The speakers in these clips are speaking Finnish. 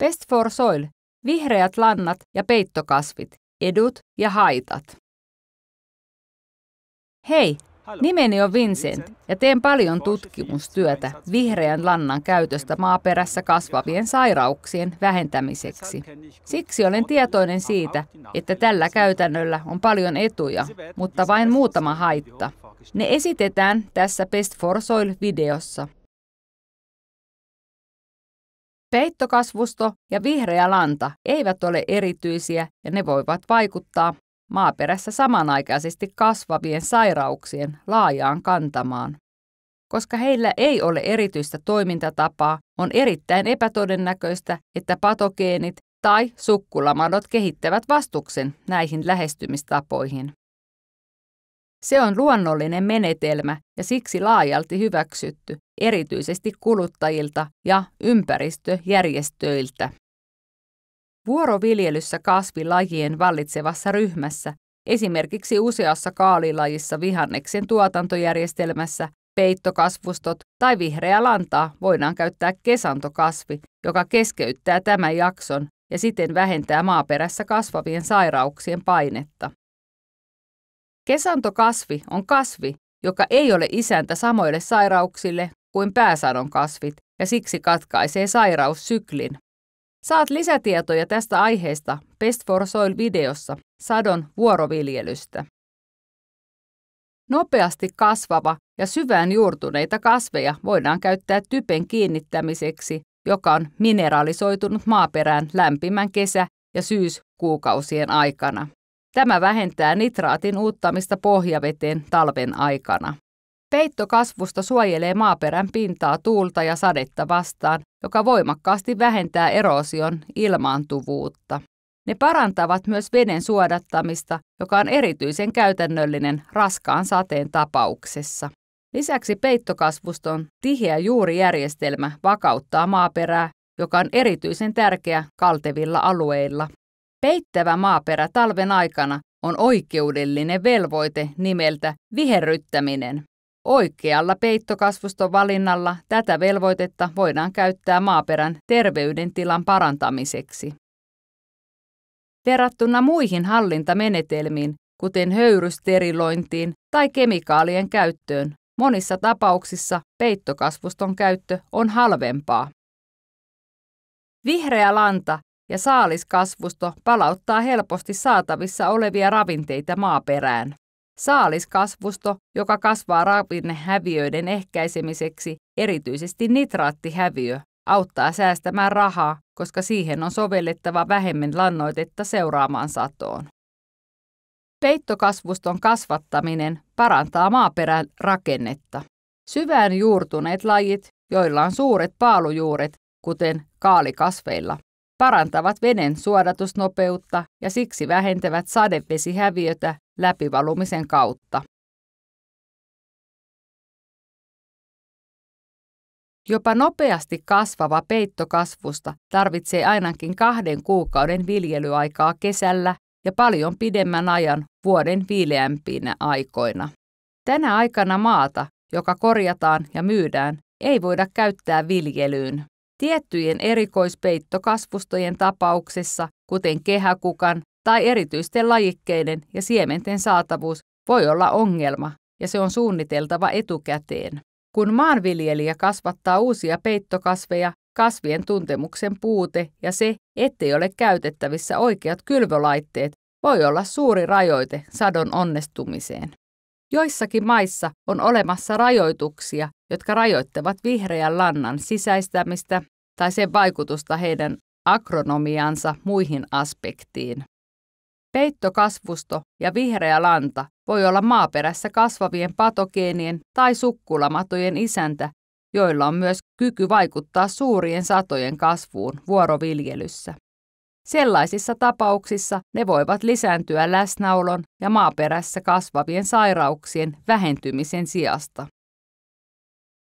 Best for soil, vihreät lannat ja peittokasvit, edut ja haitat. Hei, nimeni on Vincent ja teen paljon tutkimustyötä vihreän lannan käytöstä maaperässä kasvavien sairauksien vähentämiseksi. Siksi olen tietoinen siitä, että tällä käytännöllä on paljon etuja, mutta vain muutama haitta. Ne esitetään tässä Best for Soil-videossa. Peittokasvusto ja vihreä lanta eivät ole erityisiä ja ne voivat vaikuttaa maaperässä samanaikaisesti kasvavien sairauksien laajaan kantamaan. Koska heillä ei ole erityistä toimintatapaa, on erittäin epätodennäköistä, että patogeenit tai sukkulamadot kehittävät vastuksen näihin lähestymistapoihin. Se on luonnollinen menetelmä ja siksi laajalti hyväksytty, erityisesti kuluttajilta ja ympäristöjärjestöiltä. Vuoroviljelyssä kasvilajien vallitsevassa ryhmässä, esimerkiksi useassa kaalilajissa vihanneksen tuotantojärjestelmässä, peittokasvustot tai vihreä lantaa voidaan käyttää kesantokasvi, joka keskeyttää tämän jakson ja siten vähentää maaperässä kasvavien sairauksien painetta. Kesantokasvi on kasvi, joka ei ole isäntä samoille sairauksille kuin pääsadon kasvit ja siksi katkaisee sairaussyklin. Saat lisätietoja tästä aiheesta Best for Soil-videossa sadon vuoroviljelystä. Nopeasti kasvava ja syvään juurtuneita kasveja voidaan käyttää typen kiinnittämiseksi, joka on mineralisoitunut maaperään lämpimän kesä- ja syyskuukausien aikana. Tämä vähentää nitraatin uuttamista pohjaveteen talven aikana. Peittokasvusta suojelee maaperän pintaa tuulta ja sadetta vastaan, joka voimakkaasti vähentää erosion ilmaantuvuutta. Ne parantavat myös veden suodattamista, joka on erityisen käytännöllinen raskaan sateen tapauksessa. Lisäksi peittokasvuston tiheä juurijärjestelmä vakauttaa maaperää, joka on erityisen tärkeä kaltevilla alueilla. Peittävä maaperä talven aikana on oikeudellinen velvoite nimeltä viherryttäminen. Oikealla peittokasvuston valinnalla tätä velvoitetta voidaan käyttää maaperän terveydentilan parantamiseksi. Verrattuna muihin hallintamenetelmiin, kuten höyrysterilointiin tai kemikaalien käyttöön, monissa tapauksissa peittokasvuston käyttö on halvempaa. Vihreä lanta ja saaliskasvusto palauttaa helposti saatavissa olevia ravinteita maaperään. Saaliskasvusto, joka kasvaa ravinnehäviöiden ehkäisemiseksi, erityisesti nitraattihäviö, auttaa säästämään rahaa, koska siihen on sovellettava vähemmän lannoitetta seuraamaan satoon. Peittokasvuston kasvattaminen parantaa maaperän rakennetta. Syvään juurtuneet lajit, joilla on suuret paalujuuret, kuten kaalikasveilla, parantavat veden suodatusnopeutta ja siksi vähentävät sadevesihäviötä läpivalumisen kautta. Jopa nopeasti kasvava peittokasvusta tarvitsee ainakin kahden kuukauden viljelyaikaa kesällä ja paljon pidemmän ajan vuoden viileämpinä aikoina. Tänä aikana maata, joka korjataan ja myydään, ei voida käyttää viljelyyn. Tiettyjen erikoispeittokasvustojen tapauksessa, kuten kehäkukan tai erityisten lajikkeiden ja siementen saatavuus, voi olla ongelma, ja se on suunniteltava etukäteen. Kun maanviljelijä kasvattaa uusia peittokasveja, kasvien tuntemuksen puute ja se, ettei ole käytettävissä oikeat kylvölaitteet, voi olla suuri rajoite sadon onnestumiseen. Joissakin maissa on olemassa rajoituksia, jotka rajoittavat vihreän lannan sisäistämistä tai sen vaikutusta heidän akronomiansa muihin aspektiin. Peittokasvusto ja vihreä lanta voi olla maaperässä kasvavien patogeenien tai sukkulamatojen isäntä, joilla on myös kyky vaikuttaa suurien satojen kasvuun vuoroviljelyssä. Sellaisissa tapauksissa ne voivat lisääntyä läsnäolon ja maaperässä kasvavien sairauksien vähentymisen sijasta.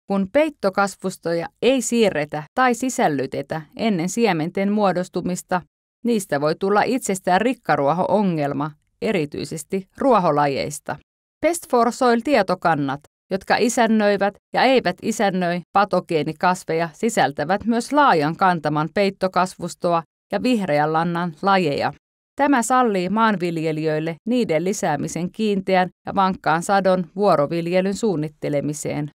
Kun peittokasvustoja ei siirretä tai sisällytetä ennen siementen muodostumista, niistä voi tulla itsestään rikkaruoho-ongelma, erityisesti ruoholajeista. Pest for Soil-tietokannat, jotka isännöivät ja eivät isännöi patogeenikasveja, sisältävät myös laajan kantaman peittokasvustoa ja vihreän lannan lajeja. Tämä sallii maanviljelijöille niiden lisäämisen kiinteän ja vankkaan sadon vuoroviljelyn suunnittelemiseen.